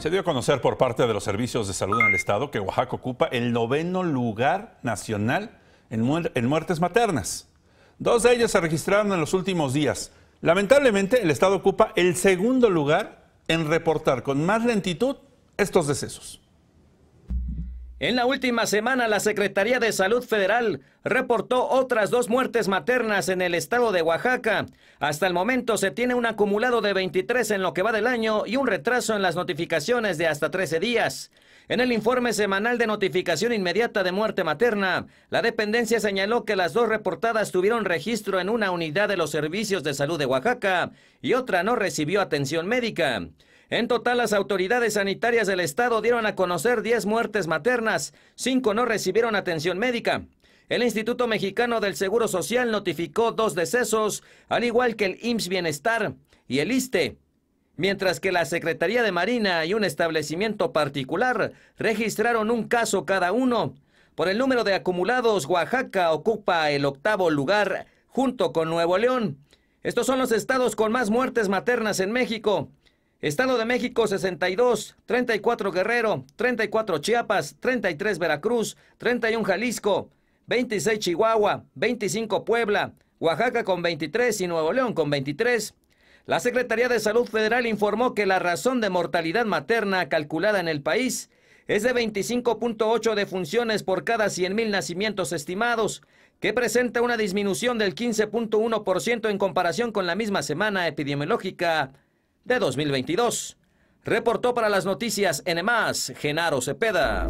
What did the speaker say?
Se dio a conocer por parte de los servicios de salud en el estado que Oaxaca ocupa el noveno lugar nacional en, muertes maternas. Dos de ellas se registraron en los últimos días. Lamentablemente, el estado ocupa el segundo lugar en reportar con más lentitud estos decesos. En la última semana, la Secretaría de Salud Federal reportó otras dos muertes maternas en el estado de Oaxaca. Hasta el momento se tiene un acumulado de 23 en lo que va del año y un retraso en las notificaciones de hasta 13 días. En el informe semanal de notificación inmediata de muerte materna, la dependencia señaló que las dos reportadas tuvieron registro en una unidad de los servicios de salud de Oaxaca y otra no recibió atención médica. En total, las autoridades sanitarias del estado dieron a conocer 10 muertes maternas, 5 no recibieron atención médica. El Instituto Mexicano del Seguro Social notificó dos decesos, al igual que el IMSS Bienestar y el ISTE, mientras que la Secretaría de Marina y un establecimiento particular registraron un caso cada uno. Por el número de acumulados, Oaxaca ocupa el octavo lugar junto con Nuevo León. Estos son los estados con más muertes maternas en México. Estado de México 62, 34 Guerrero, 34 Chiapas, 33 Veracruz, 31 Jalisco, 26 Chihuahua, 25 Puebla, Oaxaca con 23 y Nuevo León con 23. La Secretaría de Salud Federal informó que la razón de mortalidad materna calculada en el país es de 25.8 defunciones por cada 100.000 nacimientos estimados, que presenta una disminución del 15.1% en comparación con la misma semana epidemiológica de 2022. Reportó para las noticias N+, Genaro Cepeda.